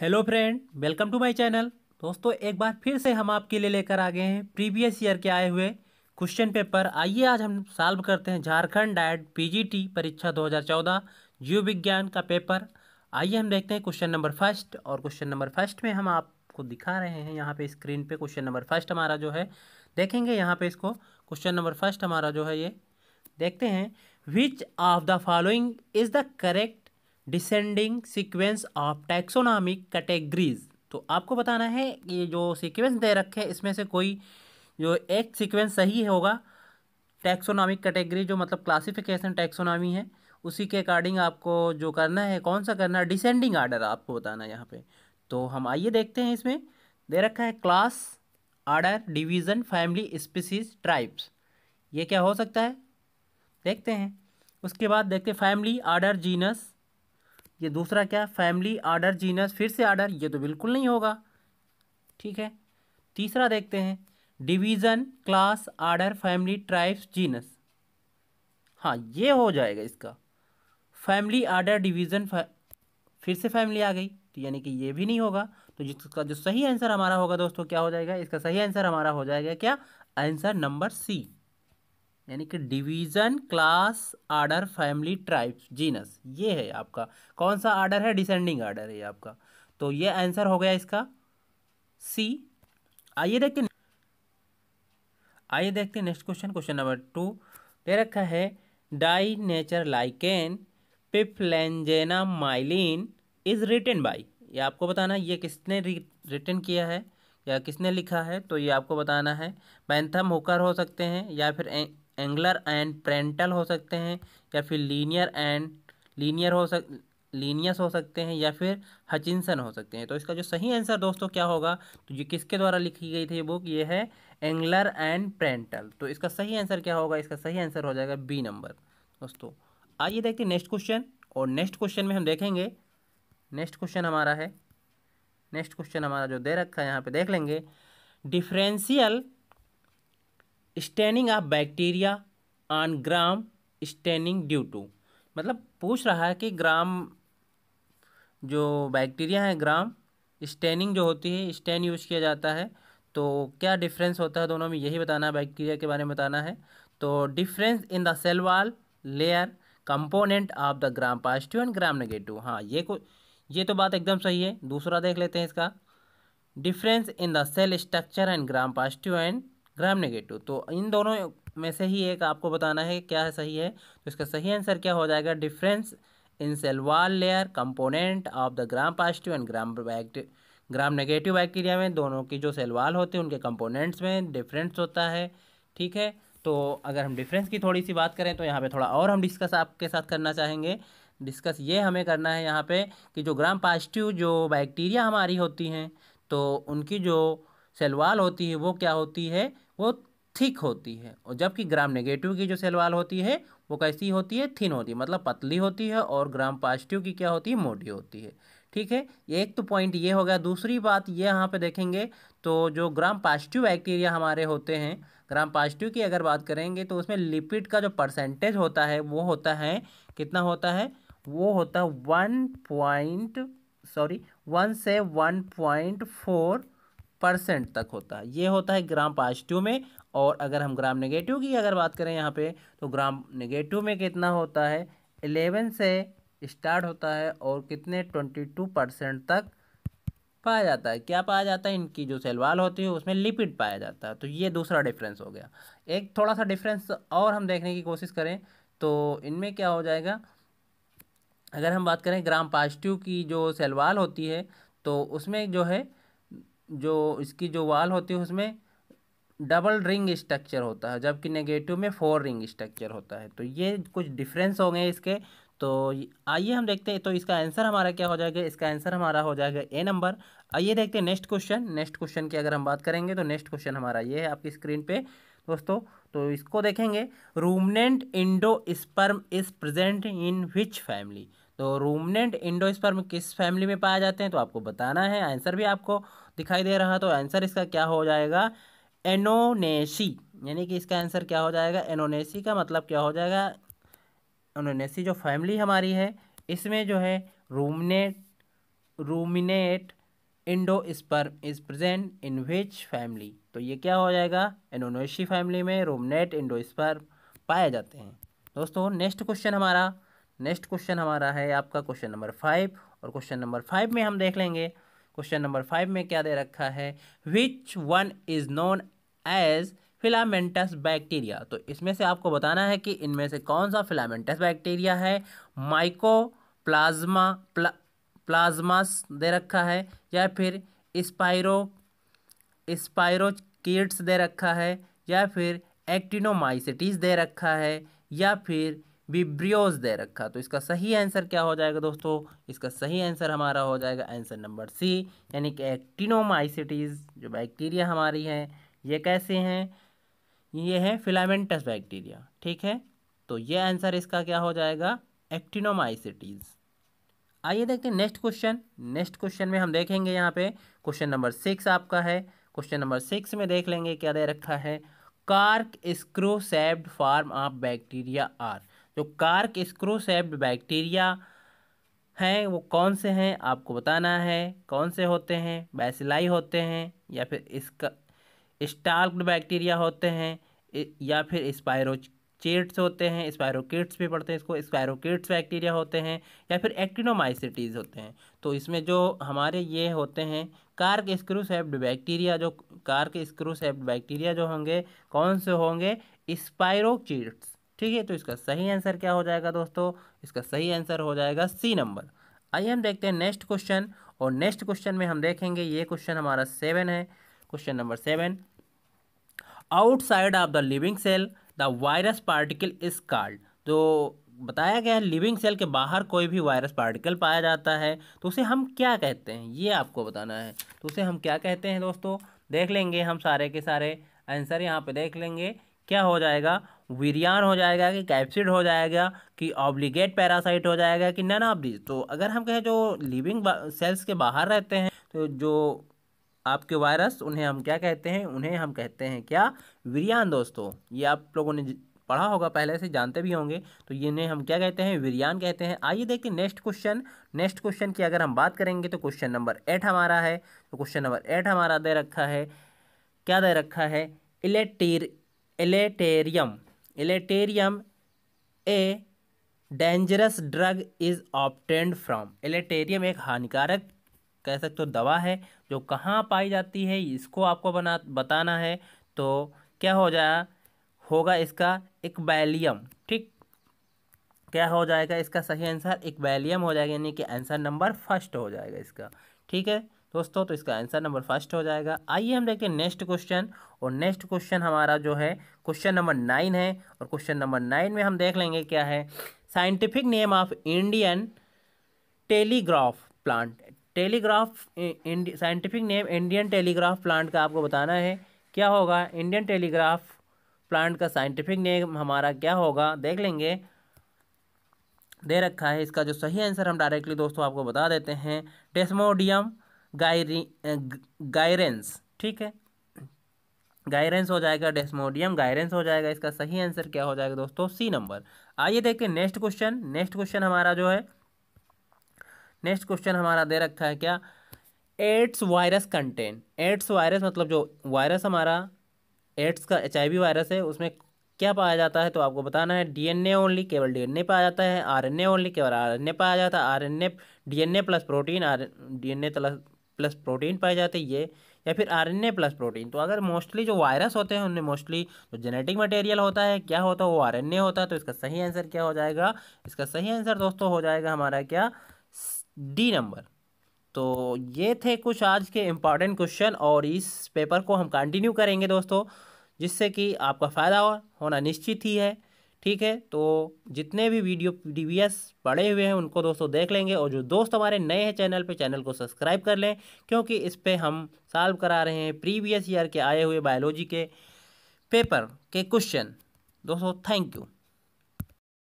hello friend welcome to my channel दोस्तों एक बार फिर से हम आपके लिए लेकर आ गए हैं प्रीवियस ईयर के आए हुए क्वेश्चन पेपर आइए आज हम सॉल्व करते हैं झारखंड डायट पीजीटी परीक्षा 2014 जीव विज्ञान का पेपर आइए हम देखते हैं क्वेश्चन नंबर फर्स्ट और क्वेश्चन नंबर फर्स्ट में हम आपको दिखा रहे हैं यहाँ पर स्क्रीन पर क्वेश्चन नंबर फर्स्ट हमारा जो है देखेंगे यहाँ पर इसको क्वेश्चन नंबर फर्स्ट हमारा जो है ये देखते हैं which of the following is the correct descending sequence of taxonomic categories तो आपको बताना है कि ये जो सीक्वेंस दे रखे हैं इसमें से कोई जो एक सीक्वेंस सही होगा टैक्सोनॉमिक कैटेगरी जो मतलब क्लासिफिकेशन टैक्सोनॉमी है उसी के अकॉर्डिंग आपको जो करना है कौन सा करना है डिसेंडिंग आर्डर आपको बताना है यहाँ पे तो हम आइए देखते हैं इसमें दे रखा है class order division family species tribes ये क्या हो सकता है देखते हैं उसके बाद देखते हैं फैमिली आर्डर जीनस ये दूसरा क्या फैमिली आर्डर जीनस फिर से आर्डर ये तो बिल्कुल नहीं होगा ठीक है तीसरा देखते हैं division class order family tribes genus हाँ ये हो जाएगा इसका फैमिली आर्डर डिवीज़न फिर से फैमिली आ गई तो यानी कि ये भी नहीं होगा तो जिसका जो सही आंसर हमारा होगा दोस्तों क्या हो जाएगा इसका सही आंसर हमारा हो जाएगा क्या आंसर नंबर सी यानी कि division class order family tribes genus ये है आपका कौन सा आर्डर है डिसेंडिंग आर्डर है आपका तो ये आंसर हो गया इसका सी आइए देखते आइए देखते हैं next question question number two दे रखा है डाई नेचर लाइकेन पिपलेंजेना माइलिन इज रिटन बाई ये आपको बताना ये किसने रिटन किया है या किसने लिखा है तो ये आपको बताना है बैंथम होकर हो सकते हैं या फिर एंगलर एंड प्रेंटल हो सकते हैं या फिर लीनियर एंड लीनियर हो सक लीनियस हो सकते हैं या फिर हचिनसन हो सकते हैं तो इसका जो सही आंसर दोस्तों क्या होगा तो ये किसके द्वारा लिखी गई थी बुक ये है एंगलर एंड प्रेंटल तो इसका सही आंसर क्या होगा इसका सही आंसर हो जाएगा बी नंबर दोस्तों आइए देखते हैं नेक्स्ट क्वेश्चन और नेक्स्ट क्वेश्चन में हम देखेंगे नेक्स्ट क्वेश्चन हमारा है नेक्स्ट क्वेश्चन हमारा जो दे रखा है यहाँ पे देख लेंगे differential staining of bacteria on gram staining due to मतलब पूछ रहा है कि ग्राम जो बैक्टीरिया है ग्राम स्टैनिंग जो होती है स्टैन यूज़ किया जाता है तो क्या डिफरेंस होता है दोनों में यही बताना है बैक्टीरिया के बारे में बताना है तो difference in the cell wall layer component of the gram positive and gram negative हाँ ये को ये तो बात एकदम सही है दूसरा देख लेते हैं इसका difference in the cell structure and gram positive and gram negative तो इन दोनों में से ही एक आपको बताना है क्या है सही है तो इसका सही आंसर क्या हो जाएगा difference in cell wall layer component of the gram positive and gram gram negative bacteria में दोनों की जो सेल वाल होती है उनके कंपोनेंट्स में डिफरेंस होता है ठीक है तो अगर हम डिफरेंस की थोड़ी सी बात करें तो यहाँ पर थोड़ा और हम डिस्कस आपके साथ करना चाहेंगे डिस्कस ये हमें करना है यहाँ पे कि जो ग्राम पॉजिटिव जो बैक्टीरिया हमारी होती हैं तो उनकी जो सेलवाल होती है वो क्या होती है वो थिक होती है और जबकि ग्राम नेगेटिव की जो सेलवाल होती है वो कैसी होती है थिन होती है मतलब पतली होती है और ग्राम पॉजिटिव की क्या होती है मोटी होती है ठीक है एक तो पॉइंट ये हो गया दूसरी बात ये यहाँ पे देखेंगे तो जो ग्राम पॉजिटिव बैक्टीरिया हमारे होते हैं ग्राम पॉजिटिव की अगर बात करेंगे तो उसमें लिपिड का जो परसेंटेज होता है वो होता है कितना होता है वो होता है वन पॉइंट सॉरी वन से वन पॉइंट फोर परसेंट तक होता है ये होता है ग्राम पॉजिटिव में और अगर हम ग्राम नेगेटिव की अगर बात करें यहाँ पे तो ग्राम नेगेटिव में कितना होता है एलेवन से स्टार्ट होता है और कितने ट्वेंटी टू परसेंट तक पाया जाता है क्या पाया जाता है इनकी जो सेलवाल होती है उसमें लिपिड पाया जाता है तो ये दूसरा डिफरेंस हो गया एक थोड़ा सा डिफरेंस और हम देखने की कोशिश करें तो इनमें क्या हो जाएगा अगर हम बात करें ग्राम पॉजिटिव की जो सेलवाल होती है तो उसमें जो है जो इसकी जो वाल होती है उसमें डबल रिंग स्ट्रक्चर होता है जबकि नेगेटिव में फोर रिंग स्ट्रक्चर होता है तो ये कुछ डिफरेंस हो गए इसके तो आइए हम देखते हैं तो इसका आंसर हमारा क्या हो जाएगा इसका आंसर हमारा हो जाएगा ए नंबर आइए देखते हैं नेक्स्ट क्वेश्चन नेक्स्ट क्वेश्चन की अगर हम बात करेंगे तो नेक्स्ट क्वेश्चन हमारा ये है आपकी स्क्रीन पे दोस्तों तो इसको देखेंगे ruminate endosperm is present in which family तो रूमनेंट इंडोस्पर्म किस फैमिली में पाए जाते हैं तो आपको बताना है आंसर भी आपको दिखाई दे रहा तो आंसर इसका क्या हो जाएगा एनोनेसी यानी कि इसका आंसर क्या हो जाएगा एनोनेसी का मतलब क्या हो जाएगा एनोनेसी जो फैमिली हमारी है इसमें जो है ruminate ruminate endosperm is present in which family तो ये क्या हो जाएगा एनोनेशी फैमिली में रूमनेट इंडो स्पर्म पाए जाते हैं दोस्तों नेक्स्ट क्वेश्चन हमारा नेक्स्ट क्वेश्चन हमारा है आपका क्वेश्चन नंबर फाइव और क्वेश्चन नंबर फाइव में हम देख लेंगे क्वेश्चन नंबर फाइव में क्या दे रखा है which one is known as filamentous bacteria तो इसमें से आपको बताना है कि इनमें से कौन सा फिलामेंटस बैक्टीरिया है माइको प्लाज्मा प्ला, प्लाज्मास दे रखा है या फिर स्पायरो स्पायरोकीट्स दे रखा है या फिर एक्टिनोमाइसिटीज़ दे रखा है या फिर बिब्रियोज दे रखा तो इसका सही आंसर क्या हो जाएगा दोस्तों इसका सही आंसर हमारा हो जाएगा आंसर नंबर सी यानी कि एक्टिनोमाइसिटीज़ जो बैक्टीरिया हमारी हैं ये कैसे हैं ये हैं फिलामेंटस बैक्टीरिया ठीक है तो ये आंसर इसका क्या हो जाएगा एक्टिनोमाइसिटीज़ आइए देखते हैं नेक्स्ट क्वेश्चन नेक्स्ट क्वेश्चन में हम देखेंगे यहाँ पे क्वेश्चन नंबर सिक्स आपका है क्वेश्चन नंबर सिक्स में देख लेंगे क्या दे रखा है corkscrew shaped form of bacteria are जो कार्क स्क्रू सेप्ड बैक्टीरिया हैं वो कौन से हैं आपको बताना है कौन से होते हैं बैसिलाई होते हैं या फिर इसका स्टाल्क्ड बैक्टीरिया होते हैं या फिर स्पायरोट्स होते हैं स्पायरोकिट्स भी पढ़ते हैं इसको स्पायरोकिट्स बैक्टीरिया होते हैं या फिर एक्टिनोमाइसिटीज़ होते हैं तो इसमें जो हमारे ये होते हैं कार्क स्क्रू सेप्ड बैक्टीरिया जो कार्क स्क्रू सेप्ड बैक्टीरिया जो होंगे कौन से होंगे स्पायरोट्स ठीक है तो इसका सही आंसर क्या हो जाएगा दोस्तों इसका सही आंसर हो जाएगा सी नंबर आइए हम देखते हैं नेक्स्ट क्वेश्चन और नेक्स्ट क्वेश्चन में हम देखेंगे ये क्वेश्चन हमारा सेवन है question number seven outside of the living cell the virus particle is called जो बताया गया है लिविंग सेल के बाहर कोई भी वायरस पार्टिकल पाया जाता है तो उसे हम क्या कहते हैं ये आपको बताना है तो उसे हम क्या कहते हैं दोस्तों देख लेंगे हम सारे के सारे आंसर यहाँ पे देख लेंगे क्या हो जाएगा विरियान हो जाएगा कि कैप्सिड हो जाएगा कि ऑब्लिगेट पैरासाइट हो जाएगा कि नन ऑफ तो अगर हम कहें जो लिविंग सेल्स के बाहर रहते हैं तो जो आपके वायरस उन्हें हम क्या कहते हैं उन्हें हम कहते हैं क्या विरियान दोस्तों ये आप लोगों ने पढ़ा होगा पहले से जानते भी होंगे तो ये ने हम क्या कहते हैं विरियान कहते हैं आइए देखिए नेक्स्ट क्वेश्चन नेक्स्ट क्वेश्चन की अगर हम बात करेंगे तो क्वेश्चन नंबर एट हमारा है तो क्वेश्चन नंबर एट हमारा दे रखा है क्या दे रखा है इलेक्टीर elaterium elaterium a dangerous drug is obtained from elaterium एक हानिकारक कह सकते हो दवा है जो कहाँ पाई जाती है इसको आपको बना बताना है तो क्या हो जाए होगा इसका इकबैलियम ठीक क्या हो जाएगा इसका सही आंसर इकबैलियम हो जाएगा यानी कि आंसर नंबर फर्स्ट हो जाएगा इसका ठीक है दोस्तों तो इसका आंसर नंबर फर्स्ट हो जाएगा आइए हम देखें नेक्स्ट क्वेश्चन और नेक्स्ट क्वेश्चन हमारा जो है क्वेश्चन नंबर नाइन है और क्वेश्चन नंबर नाइन में हम देख लेंगे क्या है scientific name of Indian telegraph plant telegraph scientific name Indian telegraph plant का आपको बताना है क्या होगा इंडियन टेलीग्राफ प्लांट का साइंटिफिक नेम हमारा क्या होगा देख लेंगे दे रखा है इसका जो सही आंसर हम डायरेक्टली दोस्तों आपको बता देते हैं डेस्मोडियम गायरी गायरेंस ठीक है गायरेंस हो जाएगा डेस्मोडियम गायरेंस हो जाएगा इसका सही आंसर क्या हो जाएगा दोस्तों सी नंबर आइए देखें नेक्स्ट क्वेश्चन नेक्स्ट क्वेश्चन हमारा जो है नेक्स्ट क्वेश्चन हमारा दे रखा है क्या AIDS virus contain AIDS virus मतलब जो वायरस हमारा एड्स का एच वायरस है उसमें क्या पाया जाता है तो आपको बताना है डीएनए ओनली केवल डीएनए पाया जाता है आरएनए ओनली केवल आरएनए पाया जाता है RNA DNA plus protein or DNA plus plus protein पाए जाते हैं ये या फिर आरएनए प्लस प्रोटीन तो अगर मोस्टली जो वायरस होते हैं उनमें मोस्टली जो जेनेटिक मटेरियल होता है क्या होता है वो आरएनए होता है तो इसका सही आंसर क्या हो जाएगा इसका सही आंसर दोस्तों हो जाएगा हमारा क्या डी नंबर तो ये थे कुछ आज के इम्पॉर्टेंट क्वेश्चन और इस पेपर को हम कंटिन्यू करेंगे दोस्तों जिससे कि आपका फ़ायदा होना निश्चित ही है ठीक है तो जितने भी वीडियो डीवीएस पड़े हुए हैं उनको दोस्तों देख लेंगे और जो दोस्त हमारे नए हैं चैनल पे चैनल को सब्सक्राइब कर लें क्योंकि इस पर हम सॉल्व करा रहे हैं प्रीवियस ईयर के आए हुए बायोलॉजी के पेपर के क्वेश्चन दोस्तों थैंक यू